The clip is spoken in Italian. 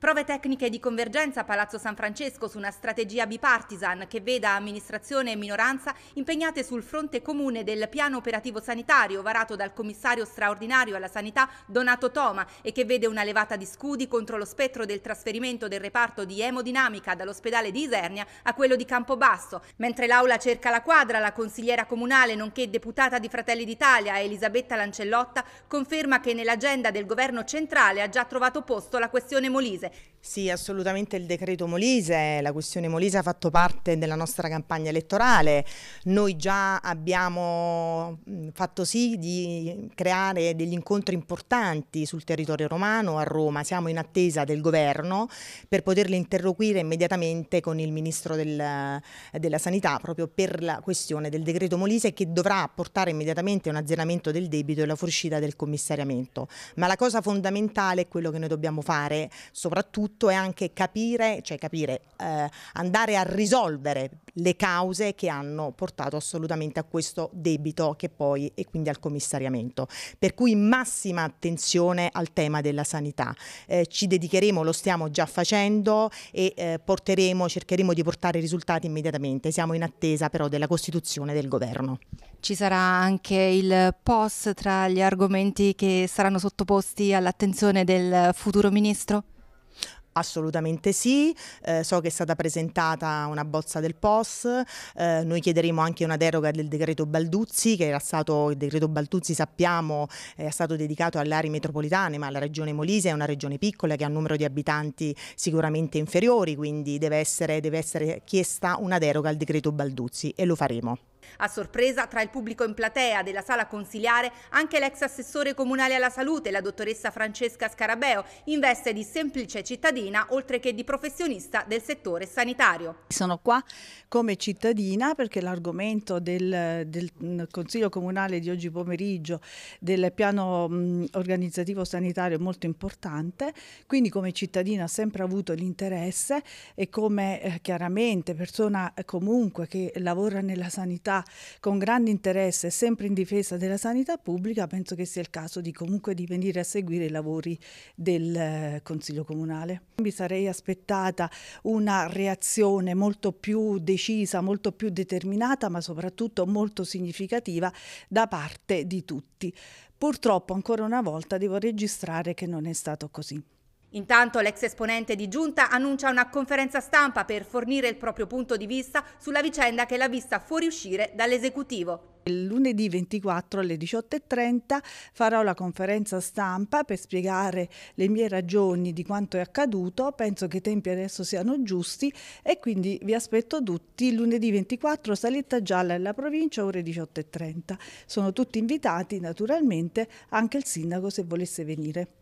Prove tecniche di convergenza a Palazzo San Francesco su una strategia bipartisan che veda amministrazione e minoranza impegnate sul fronte comune del piano operativo sanitario varato dal commissario straordinario alla sanità Donato Toma e che vede una levata di scudi contro lo spettro del trasferimento del reparto di emodinamica dall'ospedale di Isernia a quello di Campobasso. Mentre l'aula cerca la quadra, la consigliera comunale nonché deputata di Fratelli d'Italia Elisabetta Lancellotta conferma che nell'agenda del governo centrale ha già trovato posto la questione Molise Molise. Sì, assolutamente il decreto Molise, la questione Molise ha fatto parte della nostra campagna elettorale. Noi già abbiamo mm, fatto sì di creare degli incontri importanti sul territorio romano, a Roma. Siamo in attesa del governo per poterli interloquire immediatamente con il ministro del, della Sanità proprio per la questione del decreto Molise che dovrà portare immediatamente un azzeramento del debito e la fuoriuscita del commissariamento. Ma la cosa fondamentale è quello che noi dobbiamo fare, soprattutto soprattutto è anche capire, cioè capire, eh, andare a risolvere le cause che hanno portato assolutamente a questo debito che poi e quindi al commissariamento. Per cui massima attenzione al tema della sanità. Eh, ci dedicheremo, lo stiamo già facendo e eh, porteremo, cercheremo di portare i risultati immediatamente. Siamo in attesa però della costituzione del governo. Ci sarà anche il POS tra gli argomenti che saranno sottoposti all'attenzione del futuro ministro? Assolutamente sì, eh, so che è stata presentata una bozza del POS, eh, noi chiederemo anche una deroga del decreto Balduzzi, che era stato, il decreto Balduzzi sappiamo è stato dedicato alle aree metropolitane, ma la regione Molise è una regione piccola che ha un numero di abitanti sicuramente inferiori, quindi deve essere, deve essere chiesta una deroga al decreto Balduzzi e lo faremo. A sorpresa, tra il pubblico in platea della sala consiliare, anche l'ex assessore comunale alla salute, la dottoressa Francesca Scarabeo, in veste di semplice cittadina, oltre che di professionista del settore sanitario. Sono qua come cittadina perché l'argomento del, del, mm, Consiglio Comunale di oggi pomeriggio del piano mh, mm, organizzativo sanitario è molto importante, quindi come cittadina ha sempre avuto l'interesse e come eh, chiaramente persona comunque che lavora nella sanità con grande interesse, sempre in difesa della sanità pubblica, penso che sia il caso di comunque di venire a seguire i lavori del eh, Consiglio Comunale. Mi sarei aspettata una reazione molto più decisa, molto più determinata, ma soprattutto molto significativa da parte di tutti. Purtroppo ancora una volta devo registrare che non è stato così. Intanto l'ex esponente di Giunta annuncia una conferenza stampa per fornire il proprio punto di vista sulla vicenda che l'ha vista fuoriuscire dall'esecutivo. Il lunedì 24 alle 18.30 farò la conferenza stampa per spiegare le mie ragioni di quanto è accaduto. Penso che i tempi adesso siano giusti e quindi vi aspetto tutti lunedì 24 Saletta Gialla alla provincia ore 18.30. Sono tutti invitati naturalmente, anche il sindaco se volesse venire.